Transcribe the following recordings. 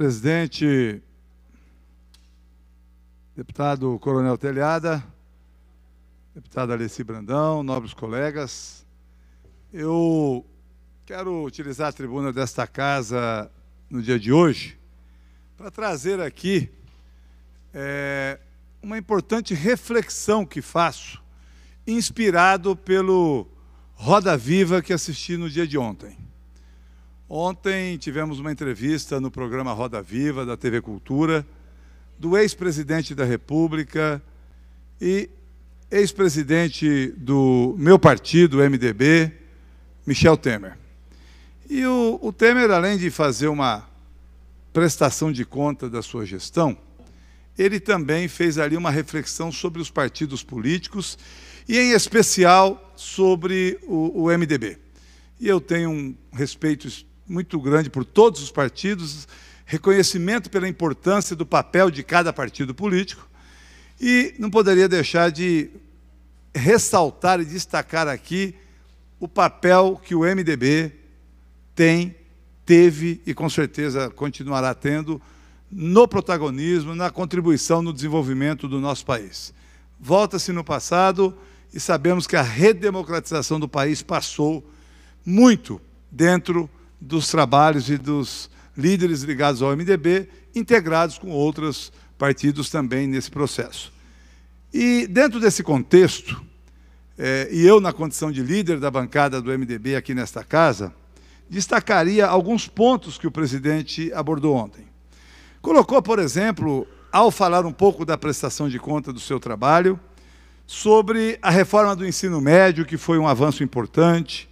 Presidente, deputado Coronel Telhada, deputada Alessi Brandão, nobres colegas, eu quero utilizar a tribuna desta casa no dia de hoje para trazer aqui é, uma importante reflexão que faço, inspirado pelo Roda Viva que assisti no dia de ontem. Ontem tivemos uma entrevista no programa Roda Viva da TV Cultura do ex-presidente da República e ex-presidente do meu partido, MDB, Michel Temer. E o, o, Temer, além de fazer uma prestação de conta da sua gestão, ele também fez ali uma reflexão sobre os partidos políticos e, em especial, sobre o, o MDB. E eu tenho um respeito muito grande por todos os partidos, reconhecimento pela importância do papel de cada partido político, e não poderia deixar de ressaltar e destacar aqui o papel que o MDB tem, teve e com certeza continuará tendo no protagonismo, na contribuição no desenvolvimento do nosso país. Volta-se no passado e sabemos que a redemocratização do país passou muito dentro dos trabalhos e dos líderes ligados ao MDB, integrados com outros partidos também nesse processo. E dentro desse contexto, eh, e eu na condição de líder da bancada do MDB aqui nesta casa, destacaria alguns pontos que o presidente abordou ontem. Colocou, por exemplo, ao falar um pouco da prestação de conta do seu trabalho, sobre a reforma do ensino médio, que foi um avanço importante,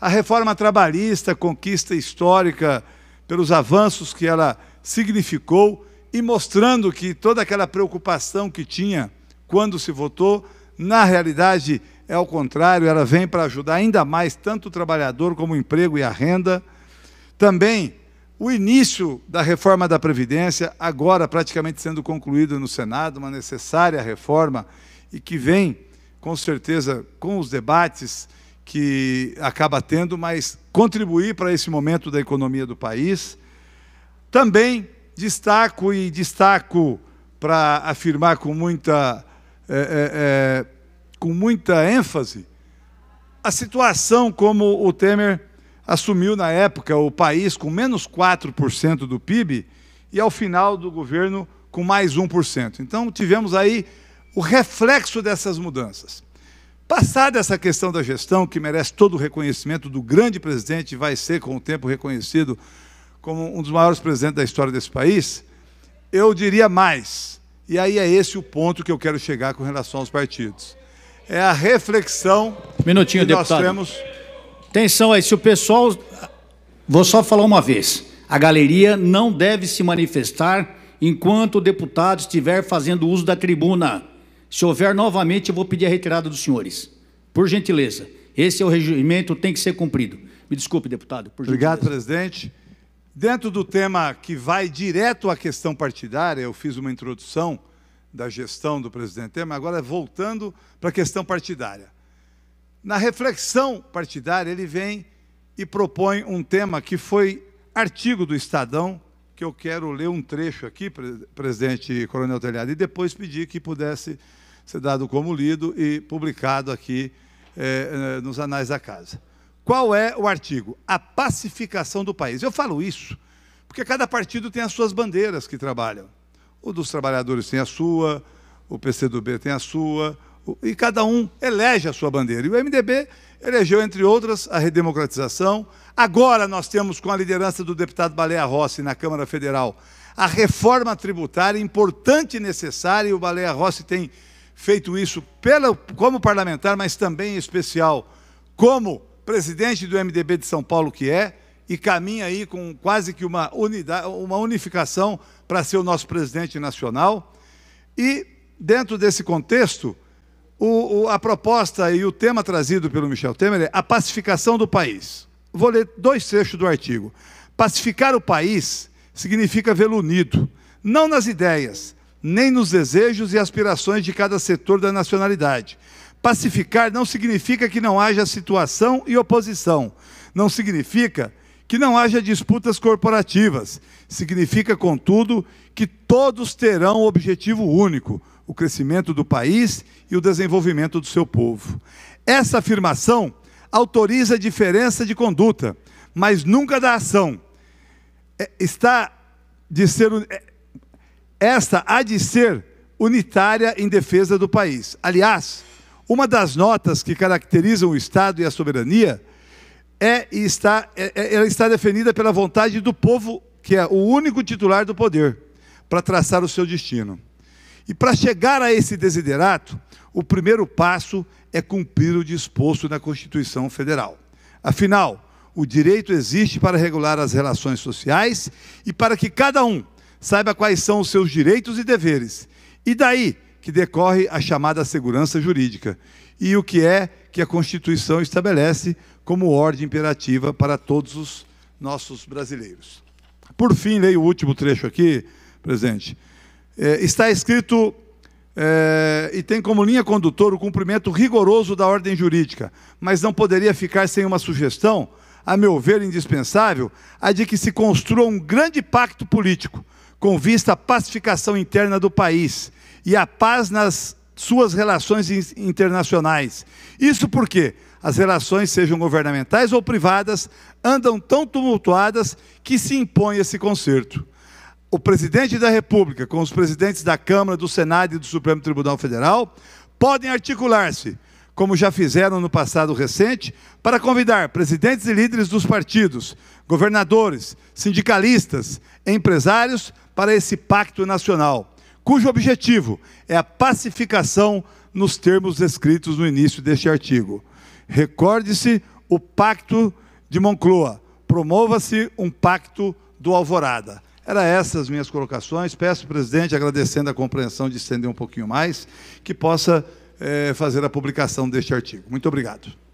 a reforma trabalhista, conquista histórica, pelos avanços que ela significou e mostrando que toda aquela preocupação que tinha quando se votou, na realidade é ao contrário, ela vem para ajudar ainda mais tanto o trabalhador como o emprego e a renda. Também o início da reforma da Previdência, agora praticamente sendo concluída no Senado, uma necessária reforma e que vem, com certeza, com os debates que acaba tendo, mas contribuir para esse momento da economia do país. Também destaco e destaco para afirmar com muita, é, é, é com muita ênfase a situação como o Temer assumiu na época o país com menos 4% do PIB e ao final do governo com mais 1%. Então tivemos aí o reflexo dessas mudanças. Passada essa questão da gestão, que merece todo o reconhecimento do grande presidente, vai ser com o tempo reconhecido como um dos maiores presidentes da história desse país, eu diria mais. E aí é esse o ponto que eu quero chegar com relação aos partidos. É a reflexão Minutinho, que nós deputado. temos. Atenção aí, se o pessoal. Vou só falar uma vez. A galeria não deve se manifestar enquanto o deputado estiver fazendo uso da tribuna. Se houver novamente, eu vou pedir a retirada dos senhores. Por gentileza. Esse é o regimento, tem que ser cumprido. Me desculpe, deputado. Obrigado, presidente. Dentro do tema que vai direto à questão partidária, eu fiz uma introdução da gestão do presidente Temer, agora voltando para a questão partidária. Na reflexão partidária, ele vem e propõe um tema que foi artigo do Estadão que eu quero ler um trecho aqui, presidente Coronel Telhado, e depois pedir que pudesse ser dado como lido e publicado aqui eh, eh, nos anais da casa. Qual é o artigo? A pacificação do país. Eu falo isso porque cada partido tem as suas bandeiras que trabalham. O dos trabalhadores tem a sua, o PCdoB tem a sua, e cada um elege a sua bandeira. E o MDB elegeu, entre outras, a redemocratização. Agora nós temos, com a liderança do deputado Baleia Rossi na Câmara Federal, a reforma tributária importante e necessária, e o Baleia Rossi tem feito isso pela, como parlamentar, mas também em especial como presidente do MDB de São Paulo, que é, e caminha aí com quase que uma, unidade, uma unificação para ser o nosso presidente nacional. E, dentro desse contexto, o, o, a proposta e o tema trazido pelo Michel Temer é a pacificação do país. Vou ler dois trechos do artigo. Pacificar o país significa vê-lo unido, não nas ideias, nem nos desejos e aspirações de cada setor da nacionalidade. Pacificar não significa que não haja situação e oposição. Não significa que não haja disputas corporativas. Significa, contudo, que todos terão um objetivo único: o crescimento do país e o desenvolvimento do seu povo. Essa afirmação autoriza a diferença de conduta, mas nunca da ação. É, está de ser é, esta há de ser unitária em defesa do país. Aliás, uma das notas que caracterizam o Estado e a soberania é e está é, é ela está definida pela vontade do povo, que é o único titular do poder, para traçar o seu destino. E para chegar a esse desiderato, o primeiro passo é cumprir o disposto na Constituição Federal. Afinal, o direito existe para regular as relações sociais e para que cada um saiba quais são os seus direitos e deveres. E daí que decorre a chamada segurança jurídica e o que é que a Constituição estabelece como ordem imperativa para todos os nossos brasileiros. Por fim, leio o último trecho aqui, presidente. Eh, está escrito é, e tem como linha condutora o cumprimento rigoroso da ordem jurídica, mas não poderia ficar sem uma sugestão, a meu ver indispensável, a de que se construa um grande pacto político com vista à pacificação interna do país e à paz nas suas relações internacionais. Isso porque as relações, sejam governamentais ou privadas, andam tão tumultuadas que se impõe esse conserto o presidente da República com os presidentes da Câmara, do Senado e do Supremo Tribunal Federal podem articular-se, como já fizeram no passado recente, para convidar presidentes e líderes dos partidos, governadores, sindicalistas, empresários para esse pacto nacional, cujo objetivo é a pacificação nos termos descritos no início deste artigo. Recorde-se o Pacto de Moncloa. Promova-se um pacto do Alvorada. Era essas minhas colocações. Peço, presidente, agradecendo a compreensão de estender um pouquinho mais, que possa eh, fazer a publicação deste artigo. Muito obrigado.